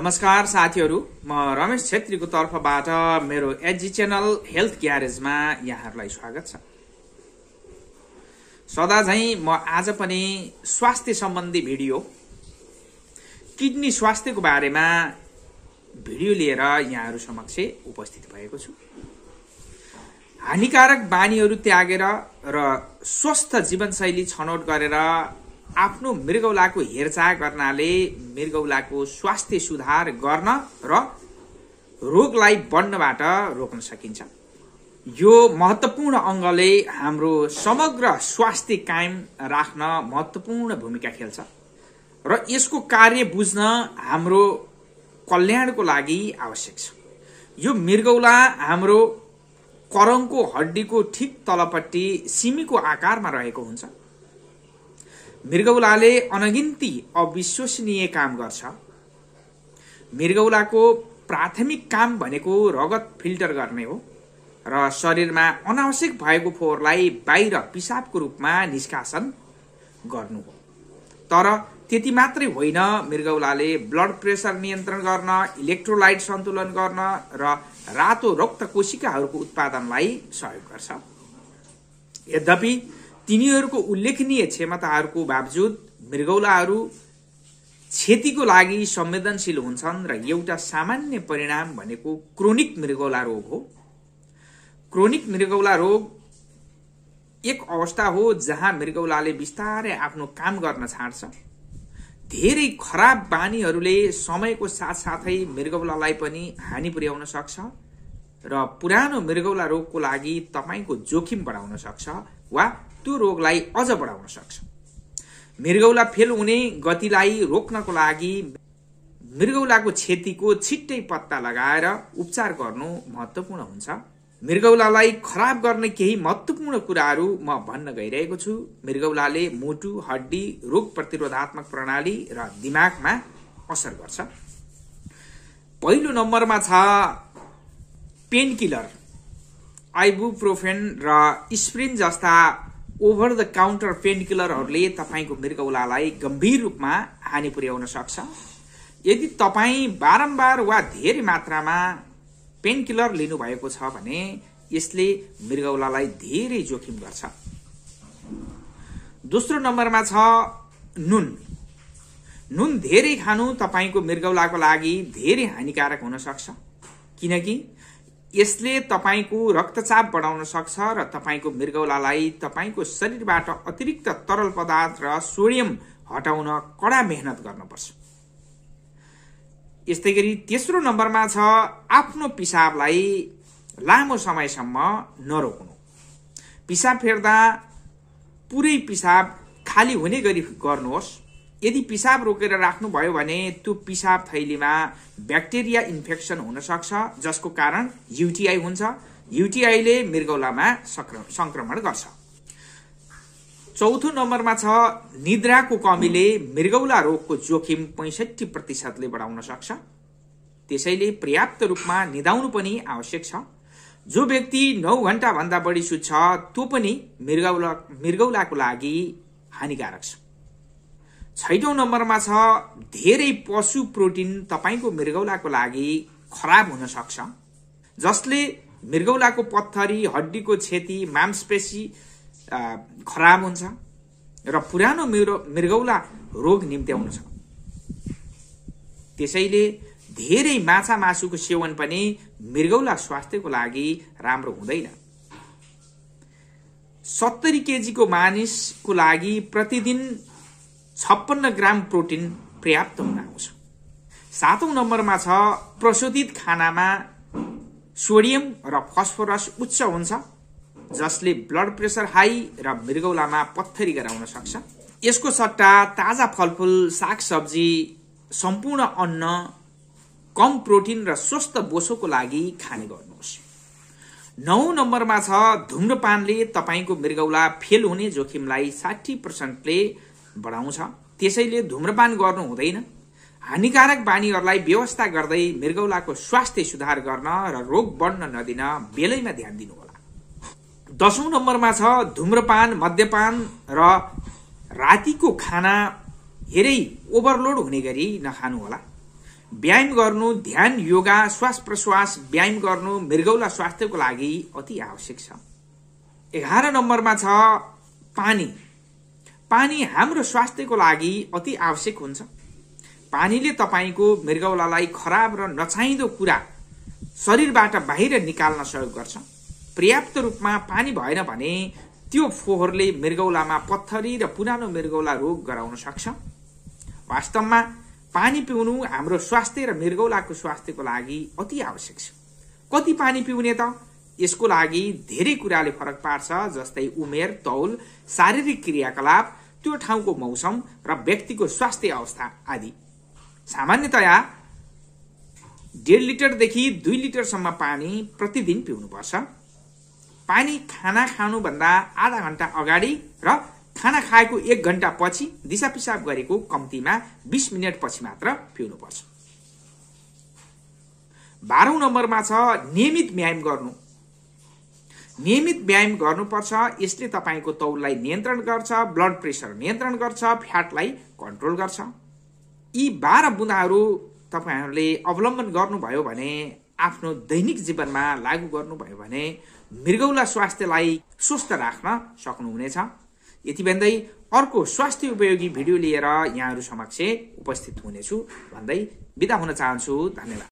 नमस्कार साथीहरू म रमेश छेत्रीको तर्फबाट मेरो एजी च्यानल हेल्थ ग्यारेजमा यहाँहरूलाई स्वागत छ सदा झैँ म आज पनि स्वास्थ्य सम्बन्धी भिडियो किडनी स्वास्थ्यको बारेमा भिडियो लिएर यहाँहरू समक्ष उपस्थित भएको छु हानिकारक बानीहरू त्यागेर र स्वस्थ जीवनशैली छनौट गरेर आफ्नो मृगौलाको हेरचाह गर्नाले मृगौलाको स्वास्थ्य सुधार गर्न र रोगलाई बढ्नबाट रोक्न सकिन्छ यो महत्त्वपूर्ण अङ्गले हाम्रो समग्र स्वास्थ्य कायम राख्न महत्त्वपूर्ण भूमिका खेल्छ र यसको कार्य बुझ्न हाम्रो कल्याणको लागि आवश्यक छ यो मृगौला हाम्रो करङको हड्डीको ठिक तलपट्टि सिमीको आकारमा रहेको हुन्छ मृगौलाले अनगिन्ती अविश्वसनीय काम गर्छ मृगौलाको प्राथमिक काम भनेको रगत फिल्टर गर्ने हो र शरीरमा अनावश्यक भएको फोहोरलाई बाहिर पिसाबको रूपमा निष्कासन गर्नु हो तर त्यति मात्रै होइन मृगौलाले ब्लड प्रेसर नियन्त्रण गर्न इलेक्ट्रोलाइट सन्तुलन गर्न र रातो रक्त कोशिकाहरूको उत्पादनलाई सहयोग गर्छ यद्यपि तिनीहरूको उल्लेखनीय क्षमताहरूको बावजुद मृगौलाहरू क्षतिको लागि संवेदनशील हुन्छन् र एउटा सामान्य परिणाम भनेको क्रोनिक मृगौला रोग हो क्रोनिक मृगौला रोग एक अवस्था हो जहाँ मृगौलाले बिस्तारै आफ्नो काम गर्न छाड्छ धेरै खराब बानीहरूले समयको साथसाथै मृगौलालाई पनि हानि पुर्याउन सक्छ र पुरानो मृगौला रोगको लागि तपाईँको जोखिम बढाउन सक्छ वा त्यो रोगलाई अझ बढाउन सक्छ मृगौला फेल हुने गतिलाई रोक्नको लागि मृगौलाको क्षतिको छिट्टै पत्ता लगाएर उपचार गर्नु महत्त्वपूर्ण हुन्छ मृगौलालाई खराब गर्ने केही महत्त्वपूर्ण कुराहरू म भन्न गइरहेको छु मृगौलाले मोटु हड्डी रोग प्रतिरोधात्मक प्रणाली र दिमागमा असर गर्छ पहिलो नम्बरमा छ पेनकिलर आइबुप्रोफेन र स्प्रिन जस्ता ओभर द काउन्टर पेन पेनकिलरहरूले तपाईँको मृगौलालाई गम्भीर रूपमा हानि पुर्याउन सक्छ यदि तपाईँ बारम्बार वा धेरै मात्रामा पेन पेनकिलर लिनुभएको छ भने यसले मृगौलालाई धेरै जोखिम गर्छ दोस्रो नम्बरमा छ नुन नुन धेरै खानु तपाईँको मृगौलाको लागि धेरै हानिकारक हुन सक्छ किनकि यसले तपाईँको रक्तचाप बढाउन सक्छ र तपाईँको मृगौलालाई तपाईँको शरीरबाट अतिरिक्त तरल पदार्थ र सोडियम हटाउन कडा मेहनत गर्नुपर्छ यस्तै गरी तेस्रो नम्बरमा छ आफ्नो पिसाबलाई लामो समयसम्म नरोक्नु पिसाब फेर्दा पुरै पिसाब खाली हुने गरी गर्नुहोस् यदि पिसाब रोकेर राख्नुभयो भने त्यो पिसाब थैलीमा ब्याक्टेरिया इन्फेक्सन हुन सक्छ जसको कारण युटिआई हुन्छ युटिआईले मृगौलामा संक्रमण गर्छ चौथो नम्बरमा छ निद्राको कमीले मृगौला रोगको जोखिम पैँसठी प्रतिशतले बढाउन सक्छ त्यसैले पर्याप्त रूपमा निदाउनु पनि आवश्यक छ जो व्यक्ति नौ घन्टाभन्दा बढी सुत्छ त्यो पनि मृगौला मृगौलाको लागि हानिकारक छ छैटौँ नम्बरमा छ धेरै पशु प्रोटिन तपाईँको मृगौलाको लागि खराब हुन सक्छ जसले मृगौलाको पत्थरी हड्डीको क्षति मांसपेशी खराब हुन्छ र पुरानो मृ मृगौला रोग निम्त्याउँछ त्यसैले धेरै माछा मासुको सेवन पनि मृगौला स्वास्थ्यको लागि राम्रो हुँदैन सत्तरी केजीको मानिसको लागि प्रतिदिन छप्पन्न ग्राम प्रोटिन पर्याप्त हुन आउँछ सातौँ नम्बरमा छ प्रशोधित खानामा सोडियम र फस्फोरस उच्च हुन्छ जसले ब्लड प्रेसर हाई र मृगौलामा पत्थरी गराउन सक्छ यसको सट्टा ताजा फलफुल सागसब्जी सम्पूर्ण अन्न कम प्रोटिन र स्वस्थ बोसोको लागि खाने गर्नुहोस् नौ नम्बरमा छ धुम्रपानले तपाईँको मृगौला फेल हुने जोखिमलाई साठी पर्सेन्टले बढाउँछ त्यसैले धुम्रपान गर्नु हुँदैन हानिकारक बानीहरूलाई व्यवस्था गर्दै मृगौलाको स्वास्थ्य सुधार गर्न र रोग बढ्न नदिन बेलैमा ध्यान दिनुहोला दसौँ नम्बरमा छ धुम्रपान मद्यपान र रातिको खाना धेरै ओभरलोड हुने गरी नखानुहोला व्यायाम गर्नु ध्यान योगा श्वास प्रश्वास व्यायाम गर्नु मृगौला स्वास्थ्यको लागि अति आवश्यक छ एघार नम्बरमा छ पानी पानी हाम्रो स्वास्थ्यको लागि अति आवश्यक हुन्छ पानीले तपाईँको मृगौलालाई खराब र नचाहिँदो कुरा शरीरबाट बाहिर निकाल्न सहयोग गर्छ पर्याप्त रूपमा पानी भएन भने त्यो फोहोरले मृगौलामा पत्थरी र पुरानो मृगौला रोग गराउन सक्छ वास्तवमा पानी पिउनु हाम्रो स्वास्थ्य र मृगौलाको स्वास्थ्यको लागि अति आवश्यक छ कति पानी पिउने त यसको लागि धेरै कुराले फरक पार्छ जस्तै उमेर तौल शारीरिक क्रियाकलाप त्यो ठाउँको मौसम र व्यक्तिको स्वास्थ्य अवस्था आदि सामान्यतया डेढ लिटरदेखि दुई लिटरसम्म पानी प्रतिदिन पिउनुपर्छ पानी खाना खानुभन्दा आधा घन्टा अगाडि र खाना खाएको एक घन्टा पछि दिसा पिसाब गरेको कम्तीमा बिस मिनट पछि मात्र पिउनुपर्छ बाह्रौँ नम्बरमा छ नियमित व्यायाम गर्नु नियमित व्यायाम गर्नुपर्छ यसले तपाईँको तौललाई नियन्त्रण गर्छ ब्लड प्रेसर नियन्त्रण गर्छ फ्याटलाई कन्ट्रोल गर्छ यी बाह्र बुँदाहरू तपाईँहरूले अवलम्बन गर्नुभयो भने आफ्नो दैनिक जीवनमा लागू गर्नुभयो भने मृगौला स्वास्थ्यलाई स्वस्थ राख्न सक्नुहुनेछ यति भन्दै अर्को स्वास्थ्य उपयोगी भिडियो लिएर यहाँहरू समक्ष उपस्थित हुनेछु भन्दै बिदा हुन चाहन्छु धन्यवाद